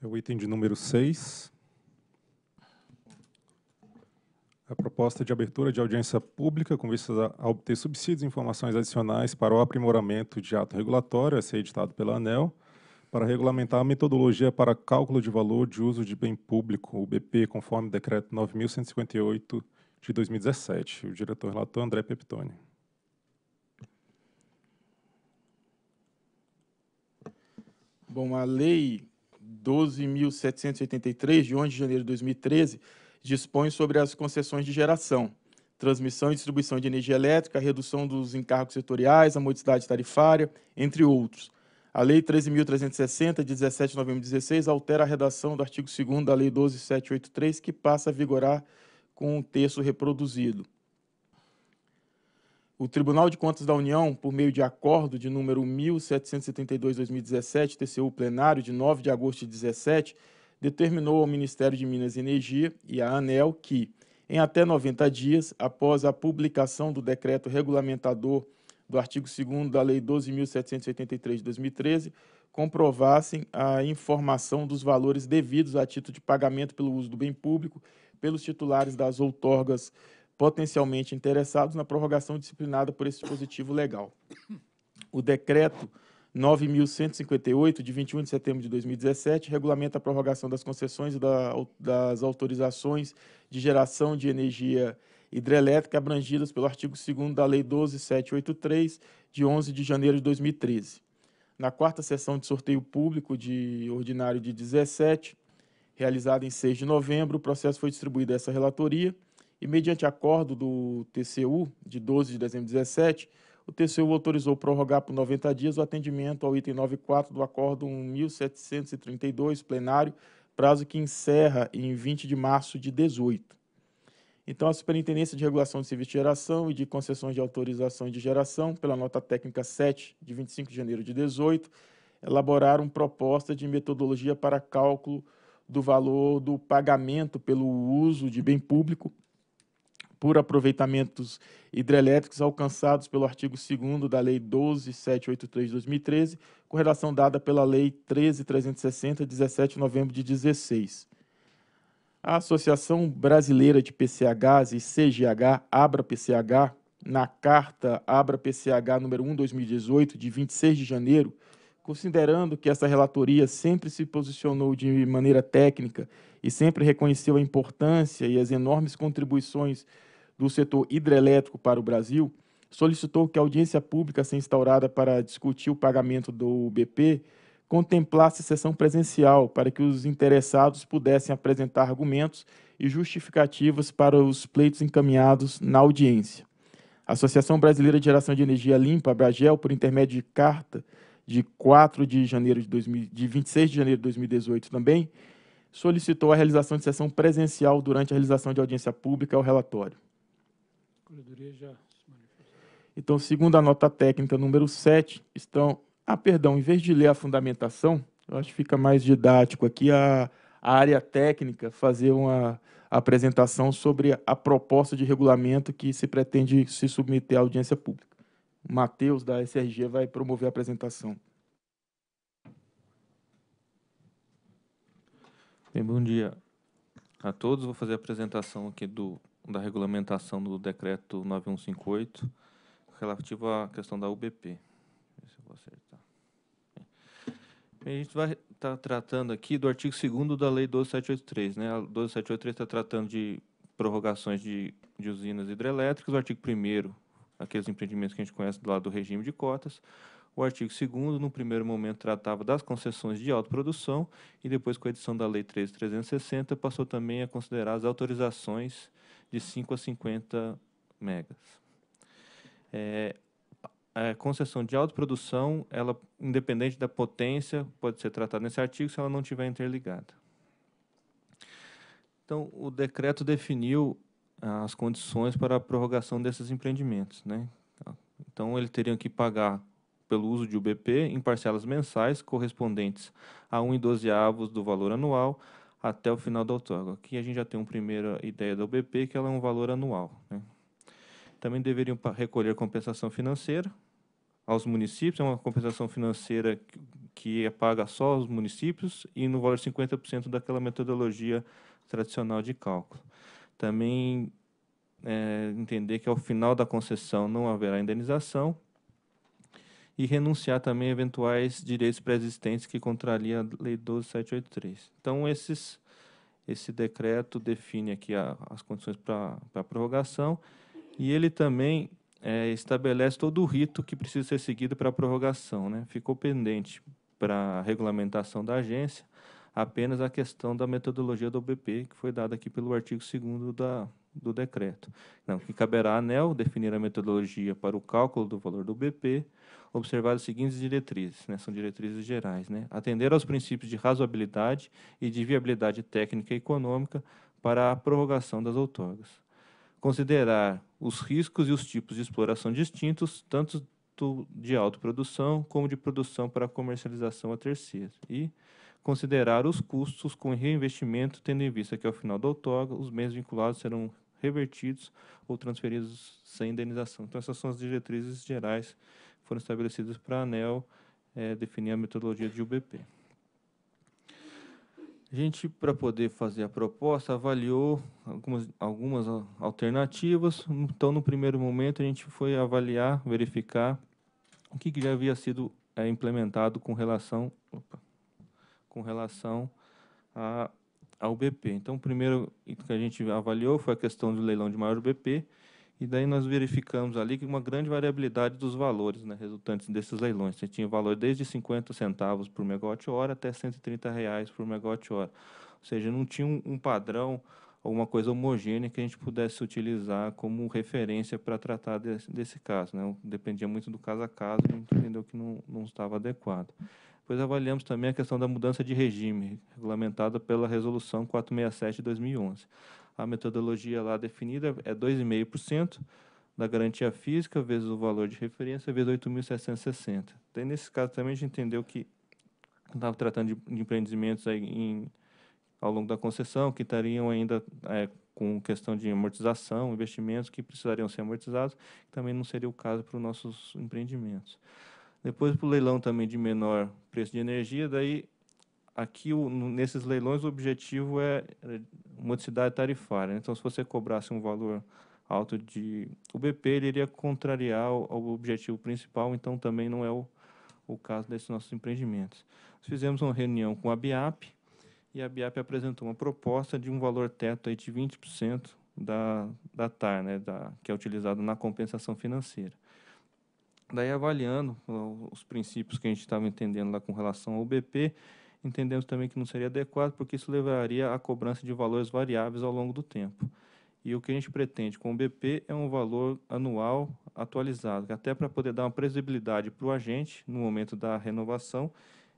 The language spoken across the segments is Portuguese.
É o item de número 6. A proposta de abertura de audiência pública com vista a obter subsídios e informações adicionais para o aprimoramento de ato regulatório a ser editado pela ANEL, para regulamentar a metodologia para cálculo de valor de uso de bem público, o BP, conforme o decreto 9158 de 2017. O diretor relator André Peptoni. Bom, a lei 12.783, de 11 de janeiro de 2013, dispõe sobre as concessões de geração, transmissão e distribuição de energia elétrica, redução dos encargos setoriais, a modicidade tarifária, entre outros. A Lei 13.360, de 17 de novembro de 2016, altera a redação do artigo 2 da Lei 12.783, que passa a vigorar com o um texto reproduzido. O Tribunal de Contas da União, por meio de acordo de número 1772-2017, TCU plenário de 9 de agosto de 17, determinou ao Ministério de Minas e Energia e à ANEL que, em até 90 dias após a publicação do decreto regulamentador do artigo 2 da Lei 12.783 de 2013, comprovassem a informação dos valores devidos a título de pagamento pelo uso do bem público pelos titulares das outorgas potencialmente interessados na prorrogação disciplinada por esse dispositivo legal. O decreto 9.158, de 21 de setembro de 2017, regulamenta a prorrogação das concessões e da, das autorizações de geração de energia hidrelétrica abrangidas pelo artigo 2 da Lei 12783, de 11 de janeiro de 2013. Na quarta sessão de sorteio público de ordinário de 17, realizada em 6 de novembro, o processo foi distribuído a essa relatoria e, mediante acordo do TCU de 12 de dezembro de 2017, o TCU autorizou prorrogar por 90 dias o atendimento ao item 94 do Acordo 1732 plenário, prazo que encerra em 20 de março de 2018. Então, a Superintendência de Regulação de Serviços de Geração e de Concessões de Autorização de Geração, pela nota técnica 7 de 25 de janeiro de 2018, elaboraram proposta de metodologia para cálculo do valor do pagamento pelo uso de bem público por aproveitamentos hidrelétricos alcançados pelo artigo 2 da Lei 12783 de 2013, com relação dada pela Lei 13360 17 de novembro de 16. A Associação Brasileira de PCHs e CGH, Abra PCH, na carta Abra PCH número 1 2018 de 26 de janeiro, considerando que essa relatoria sempre se posicionou de maneira técnica e sempre reconheceu a importância e as enormes contribuições do setor hidrelétrico para o Brasil, solicitou que a audiência pública seja instaurada para discutir o pagamento do BP contemplasse sessão presencial para que os interessados pudessem apresentar argumentos e justificativas para os pleitos encaminhados na audiência. A Associação Brasileira de Geração de Energia Limpa, Bragel, por intermédio de carta de 4 de janeiro de, 2000, de 26 de janeiro de 2018 também, solicitou a realização de sessão presencial durante a realização de audiência pública ao relatório. Então, segundo a nota técnica número 7, estão. Ah, perdão, em vez de ler a fundamentação, eu acho que fica mais didático aqui a, a área técnica fazer uma apresentação sobre a proposta de regulamento que se pretende se submeter à audiência pública. Matheus, da SRG, vai promover a apresentação. Bem, bom dia a todos. Vou fazer a apresentação aqui do da regulamentação do decreto 9158 relativo à questão da UBP. eu vou acertar. A gente vai estar tá tratando aqui do artigo 2 da Lei 12783. Né? A 12783 está tratando de prorrogações de, de usinas hidrelétricas, o artigo 1 aqueles empreendimentos que a gente conhece do lado do regime de cotas, o artigo 2 no primeiro momento, tratava das concessões de autoprodução e depois, com a edição da Lei 13.360, passou também a considerar as autorizações de 5 a 50 megas. É, a concessão de autoprodução, ela, independente da potência, pode ser tratada nesse artigo se ela não estiver interligada. Então, o decreto definiu ah, as condições para a prorrogação desses empreendimentos. Né? Então, eles teriam que pagar pelo uso de UBP em parcelas mensais correspondentes a 1 e 12 avos do valor anual, até o final da outorga. Aqui a gente já tem uma primeira ideia da UBP, que ela é um valor anual. Né? Também deveriam recolher compensação financeira aos municípios, é uma compensação financeira que é paga só aos municípios e no valor de 50% daquela metodologia tradicional de cálculo. Também é, entender que ao final da concessão não haverá indenização e renunciar também a eventuais direitos pré-existentes que contraria a Lei 12783. Então, esses, esse decreto define aqui a, as condições para a prorrogação e ele também é, estabelece todo o rito que precisa ser seguido para a prorrogação. Né? Ficou pendente para a regulamentação da agência apenas a questão da metodologia do OBP, que foi dada aqui pelo artigo 2 da, do decreto, não, que caberá à ANEL definir a metodologia para o cálculo do valor do BP, observar as seguintes diretrizes, né, são diretrizes gerais, né, atender aos princípios de razoabilidade e de viabilidade técnica e econômica para a prorrogação das outorgas, considerar os riscos e os tipos de exploração distintos, tanto de autoprodução como de produção para comercialização a terceiros, e considerar os custos com reinvestimento, tendo em vista que, ao final da outorga, os bens vinculados serão revertidos ou transferidos sem indenização. Então, essas são as diretrizes gerais que foram estabelecidas para a ANEL é, definir a metodologia de UBP. A gente, para poder fazer a proposta, avaliou algumas, algumas alternativas. Então, no primeiro momento, a gente foi avaliar, verificar o que, que já havia sido é, implementado com relação, opa, com relação a ao BP. Então, o primeiro que a gente avaliou foi a questão do leilão de maior BP, e daí nós verificamos ali que uma grande variabilidade dos valores né, resultantes desses leilões. Você tinha valor desde 50 centavos por megawatt-hora até 130 reais por megawatt-hora. Ou seja, não tinha um, um padrão, alguma coisa homogênea que a gente pudesse utilizar como referência para tratar desse, desse caso. Né? Dependia muito do caso a caso, a gente entendeu que não, não estava adequado. Depois avaliamos também a questão da mudança de regime, regulamentada pela Resolução 467 de 2011. A metodologia lá definida é 2,5% da garantia física vezes o valor de referência vezes 8.760. Daí, então, nesse caso, também a gente entendeu que estava tratando de empreendimentos aí em, ao longo da concessão que estariam ainda é, com questão de amortização, investimentos que precisariam ser amortizados, que também não seria o caso para os nossos empreendimentos. Depois para o leilão também de menor preço de energia, daí aqui o, nesses leilões o objetivo é, é modicidade tarifária. Né? Então se você cobrasse um valor alto de UBP, ele iria contrariar o, o objetivo principal, então também não é o, o caso desses nossos empreendimentos. fizemos uma reunião com a BIAP e a BIAP apresentou uma proposta de um valor teto aí de 20% da, da TAR, né, da, que é utilizado na compensação financeira. Daí, avaliando os princípios que a gente estava entendendo lá com relação ao BP, entendemos também que não seria adequado, porque isso levaria à cobrança de valores variáveis ao longo do tempo. E o que a gente pretende com o BP é um valor anual atualizado, até para poder dar uma previsibilidade para o agente no momento da renovação,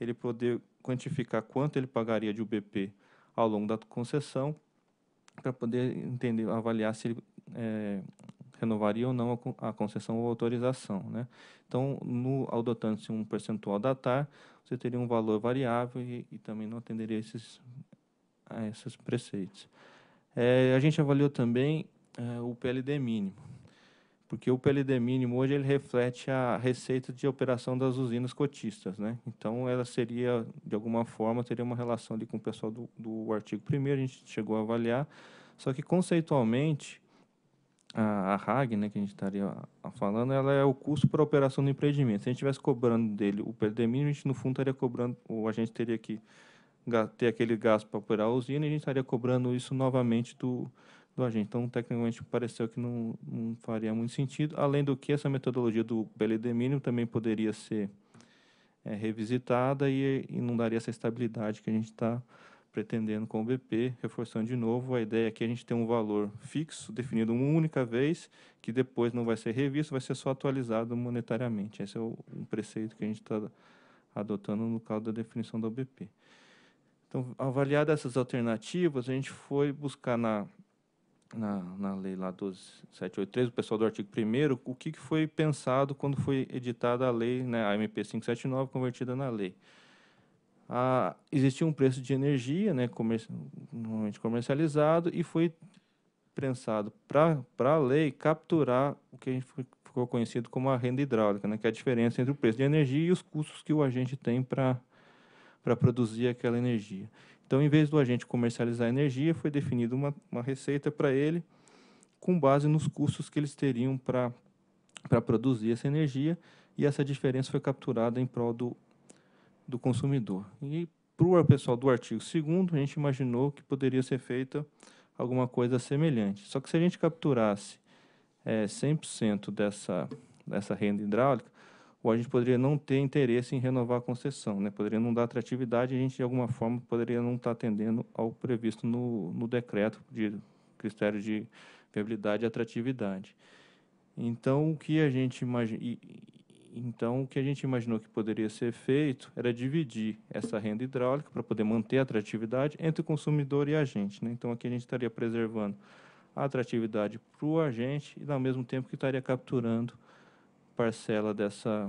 ele poder quantificar quanto ele pagaria de UBP ao longo da concessão, para poder entender, avaliar se ele é, renovaria ou não a, concessão ou autorização. Né? Então, no dotando se um percentual da TAR, você teria um valor variável e, e também não atenderia esses, a esses preceitos. É, a gente avaliou também é, o PLD mínimo, porque o PLD mínimo hoje ele reflete a receita de operação das usinas cotistas. Né? Então, ela seria, de alguma forma, teria uma relação ali com o pessoal do, do artigo 1 a gente chegou a avaliar, só que conceitualmente a, a RAG, né, que a gente estaria falando, ela é o custo para a operação do empreendimento. Se a gente estivesse cobrando dele o PLD mínimo, a gente no fundo estaria cobrando, ou a gente teria que ter aquele gasto para operar a usina e a gente estaria cobrando isso novamente do, do agente. Então, tecnicamente, pareceu que não, não faria muito sentido. Além do que, essa metodologia do PLD mínimo também poderia ser é, revisitada e, e não daria essa estabilidade que a gente está pretendendo com o BP, reforçando de novo a ideia que é a gente tem um valor fixo, definido uma única vez, que depois não vai ser revisto, vai ser só atualizado monetariamente. Esse é o, um preceito que a gente está adotando no caso da definição da OBP. Então, avaliadas essas alternativas, a gente foi buscar na, na, na lei lá 12783, o pessoal do artigo 1 o que, que foi pensado quando foi editada a lei, né, a MP 579, convertida na lei a, existia um preço de energia, né, normalmente comercializado, e foi prensado para a lei capturar o que a gente ficou conhecido como a renda hidráulica, né, que é a diferença entre o preço de energia e os custos que o agente tem para produzir aquela energia. Então, em vez do agente comercializar a energia, foi definida uma, uma receita para ele com base nos custos que eles teriam para produzir essa energia, e essa diferença foi capturada em prol do do consumidor. E para o pessoal do artigo 2 a gente imaginou que poderia ser feita alguma coisa semelhante. Só que se a gente capturasse é, eh, 100% dessa, dessa renda hidráulica, ou a gente poderia não ter interesse em renovar a concessão, né? poderia não dar atratividade e a gente, de alguma forma, poderia não estar atendendo ao previsto no, no decreto de critério de viabilidade e atratividade. Então, o que a gente imagina. Então, o que a gente imaginou que poderia ser feito era dividir essa renda hidráulica para poder manter a atratividade entre o consumidor e a gente. Né? Então, aqui a gente estaria preservando a atratividade para o agente e, ao mesmo tempo, que estaria capturando parcela dessa,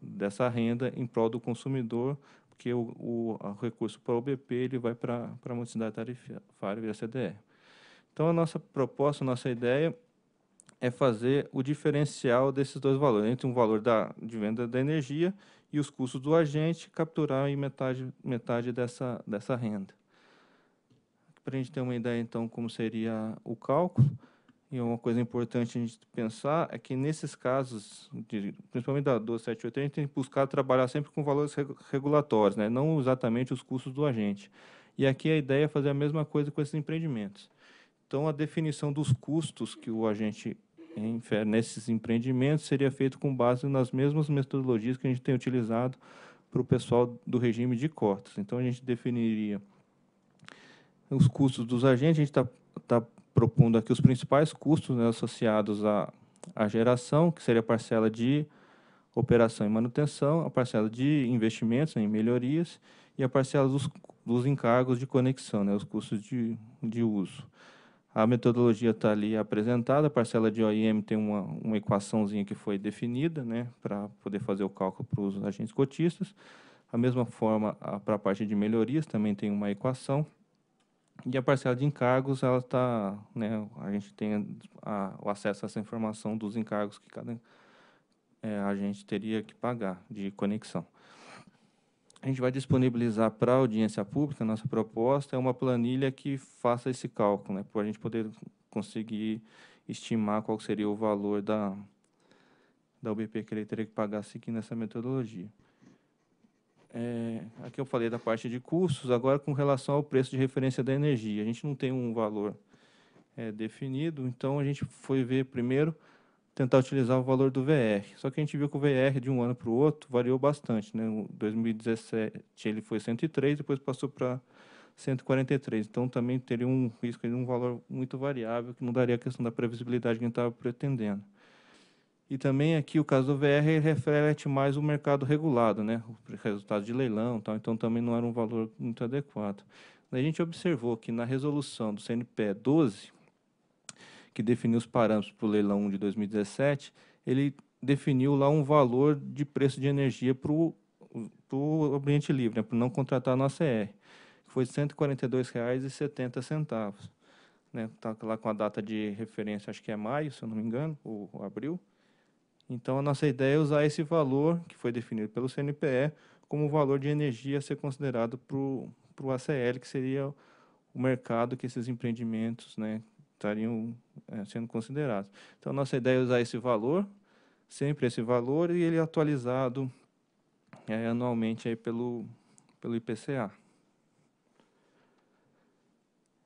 dessa renda em prol do consumidor, porque o, o, o recurso para o BP ele vai para a multicidade tarifária via CDE. Então, a nossa proposta, a nossa ideia é fazer o diferencial desses dois valores, entre um valor da, de venda da energia e os custos do agente, capturar aí metade, metade dessa, dessa renda. Para a gente ter uma ideia, então, como seria o cálculo, e uma coisa importante a gente pensar é que nesses casos, de, principalmente da 12780, a gente tem que buscar trabalhar sempre com valores regulatórios, né? não exatamente os custos do agente. E aqui a ideia é fazer a mesma coisa com esses empreendimentos. Então, a definição dos custos que o agente nesses empreendimentos seria feito com base nas mesmas metodologias que a gente tem utilizado para o pessoal do regime de cotas. Então, a gente definiria os custos dos agentes, a gente está tá propondo aqui os principais custos né, associados à, à geração, que seria a parcela de operação e manutenção, a parcela de investimentos né, em melhorias e a parcela dos, dos encargos de conexão, né, os custos de, de uso. A metodologia está ali apresentada, a parcela de OIM tem uma, uma equaçãozinha que foi definida né, para poder fazer o cálculo para os agentes cotistas. A mesma forma, para a parte de melhorias, também tem uma equação. E a parcela de encargos, ela está, né, a gente tem a, o acesso a essa informação dos encargos que cada é, agente teria que pagar de conexão a gente vai disponibilizar para a audiência pública, nossa proposta é uma planilha que faça esse cálculo, né, para a gente poder conseguir estimar qual seria o valor da, da UBP que ele teria que pagar seguindo essa metodologia. É, aqui eu falei da parte de custos, agora com relação ao preço de referência da energia. A gente não tem um valor é, definido, então a gente foi ver primeiro tentar utilizar o valor do VR. Só que a gente viu que o VR de um ano para o outro variou bastante. Né? Em 2017 ele foi 103, depois passou para 143. Então também teria um risco de um valor muito variável, que não daria a questão da previsibilidade que a gente estava pretendendo. E também aqui o caso do VR reflete mais o mercado regulado, né? O resultado de leilão, tal, então também não era um valor muito adequado. A gente observou que na resolução do CNPE 12, que definiu os parâmetros para o leilão 1 de 2017, ele definiu lá um valor de preço de energia para o ambiente livre, né, para não contratar na ACR, que foi R$ 142,70. Né, tá lá com a data de referência, acho que é maio, se eu não me engano, ou, ou abril. Então, a nossa ideia é usar esse valor, que foi definido pelo CNPE, como valor de energia a ser considerado para o ACL, que seria o mercado que esses empreendimentos né, estariam é, sendo considerados. Então, nossa ideia é usar esse valor, sempre esse valor, e ele é atualizado é, anualmente aí pelo, pelo IPCA.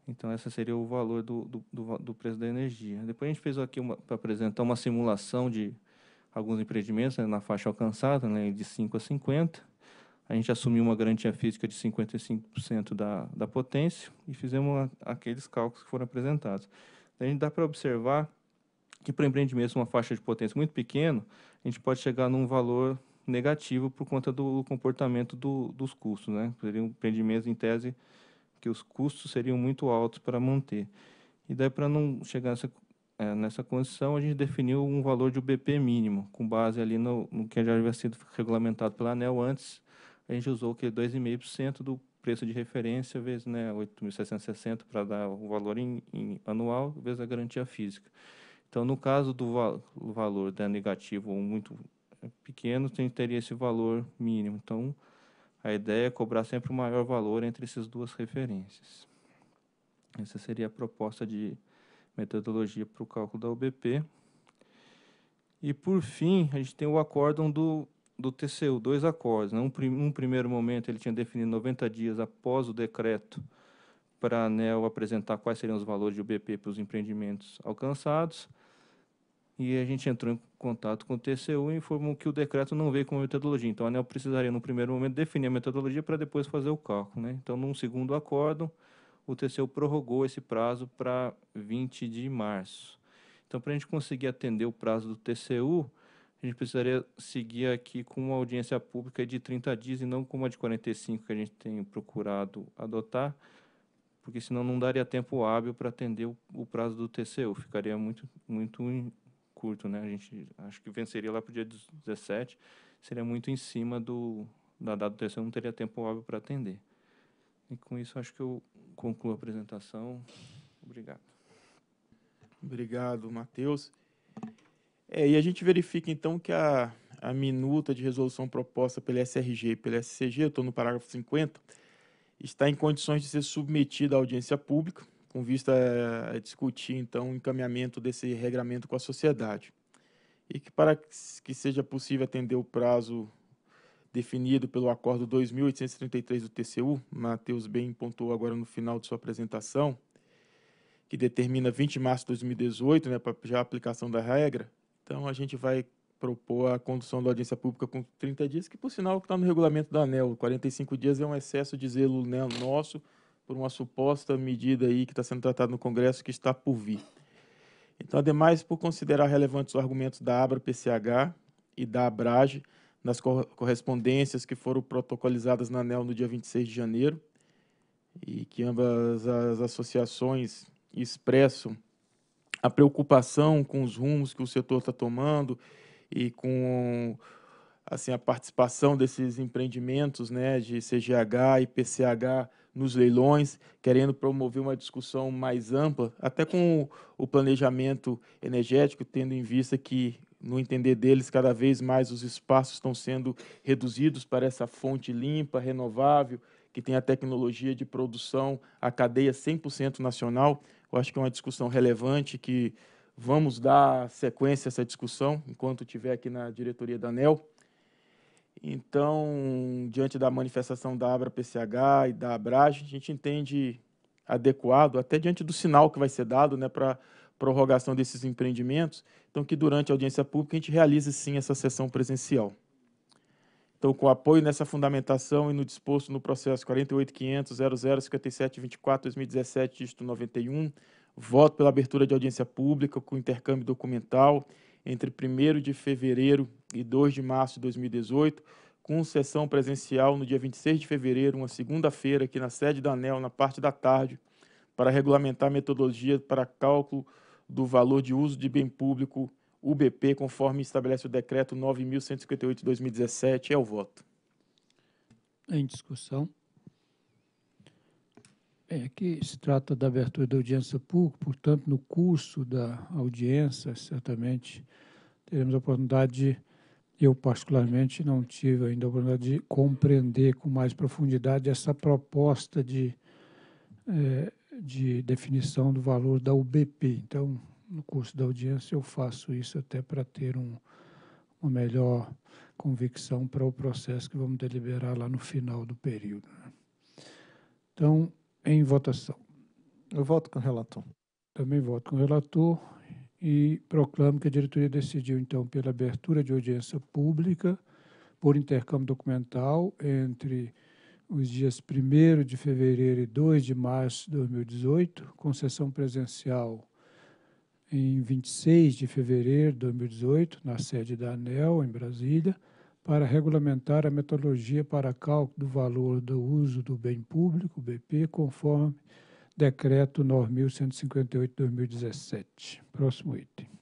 Então, esse seria o valor do, do, do, do preço da energia. Depois a gente fez aqui, para apresentar, uma simulação de alguns empreendimentos né, na faixa alcançada, né, de 5 a 50 a gente assumiu uma garantia física de 55% da, da potência e fizemos a, aqueles cálculos que foram apresentados. A gente dá para observar que para empreendimentos uma faixa de potência muito pequena, a gente pode chegar num valor negativo por conta do comportamento do, dos custos. Né? Seriam empreendimentos, em tese, que os custos seriam muito altos para manter. E daí, para não chegar nessa, é, nessa condição, a gente definiu um valor de UBP mínimo, com base ali no, no que já havia sido regulamentado pela ANEL antes a gente usou que 2,5% do preço de referência vezes né, 8.660 para dar o valor em, em, anual vezes a garantia física. Então, no caso do val valor né, negativo ou muito é, pequeno, tem, teria esse valor mínimo. Então, a ideia é cobrar sempre o maior valor entre essas duas referências. Essa seria a proposta de metodologia para o cálculo da UBP. E, por fim, a gente tem o acórdão do do TCU, dois acordos. Num né? Um, primeiro momento ele tinha definido 90 dias após o decreto para a ANEL apresentar quais seriam os valores de UBP para os empreendimentos alcançados. E a gente entrou em contato com o TCU e informou que o decreto não veio com a metodologia. Então, a ANEL precisaria, no primeiro momento, definir a metodologia para depois fazer o cálculo. Né? Então, num segundo acordo o TCU prorrogou esse prazo para 20 de março. Então, para a gente conseguir atender o prazo do TCU, a gente precisaria seguir aqui com uma audiência pública de 30 dias e não com a de 45 que a gente tem procurado adotar, porque senão não daria tempo hábil para atender o, o, prazo do TCU, ficaria muito, muito curto, né? A gente acho que venceria lá para o dia 17, seria muito em cima do, da data do TCU, não teria tempo hábil para atender. E com isso acho que eu concluo a apresentação. Obrigado. Obrigado, Matheus. É, e a gente verifica então que a, a minuta de resolução proposta pela SRG e pela SCG, eu estou no parágrafo 50, está em condições de ser submetida à audiência pública, com vista a discutir então o encaminhamento desse regramento com a sociedade. E que para que seja possível atender o prazo definido pelo acordo 2833 do TCU, Matheus bem pontuou agora no final de sua apresentação, que determina 20 de março de 2018, né, para já a aplicação da regra, então a gente vai propor a condução da audiência pública com 30 dias, que por sinal está no regulamento da ANEL. 45 dias é um excesso de zelo né, nosso por uma suposta medida aí que está sendo tratada no Congresso que está por vir. Então, ademais, por considerar relevantes os argumentos da ABRA-PCH e da ABRAGE nas correspondências que foram protocolizadas na ANEL no dia 26 de janeiro, e que ambas as associações expressam a preocupação com os rumos que o setor está tomando e com assim a participação desses empreendimentos né, de CGH e PCH nos leilões, querendo promover uma discussão mais ampla, até com o planejamento energético, tendo em vista que, no entender deles, cada vez mais os espaços estão sendo reduzidos para essa fonte limpa, renovável, que tem a tecnologia de produção, a cadeia 100% nacional. Eu acho que é uma discussão relevante que vamos dar sequência a essa discussão enquanto estiver aqui na diretoria da ANEL. Então, diante da manifestação da Abra-PCH e da Abrage, a gente entende adequado, até diante do sinal que vai ser dado né, para prorrogação desses empreendimentos, então que durante a audiência pública a gente realize sim essa sessão presencial. Então, com apoio nessa fundamentação e no disposto no processo 48.500.00.57.24.2017, 91. Voto pela abertura de audiência pública com intercâmbio documental entre 1 de fevereiro e 2 de março de 2018, com sessão presencial no dia 26 de fevereiro, uma segunda-feira, aqui na sede da ANEL, na parte da tarde, para regulamentar a metodologia para cálculo do valor de uso de bem público UBP, conforme estabelece o decreto 9.158 de 2017. É o voto. Em discussão. Bem, é, aqui se trata da abertura da audiência pública, portanto, no curso da audiência, certamente teremos a oportunidade de, eu particularmente não tive ainda a oportunidade de compreender com mais profundidade essa proposta de, é, de definição do valor da UBP. Então, no curso da audiência eu faço isso até para ter um, uma melhor convicção para o processo que vamos deliberar lá no final do período. Né. Então, em votação. Eu voto com o relator. Também voto com o relator e proclamo que a diretoria decidiu, então, pela abertura de audiência pública por intercâmbio documental entre os dias 1 de fevereiro e 2 de março de 2018, com sessão presencial em 26 de fevereiro de 2018, na sede da ANEL, em Brasília, para regulamentar a metodologia para cálculo do valor do uso do bem público, BP, conforme Decreto 9158-2017. Próximo item.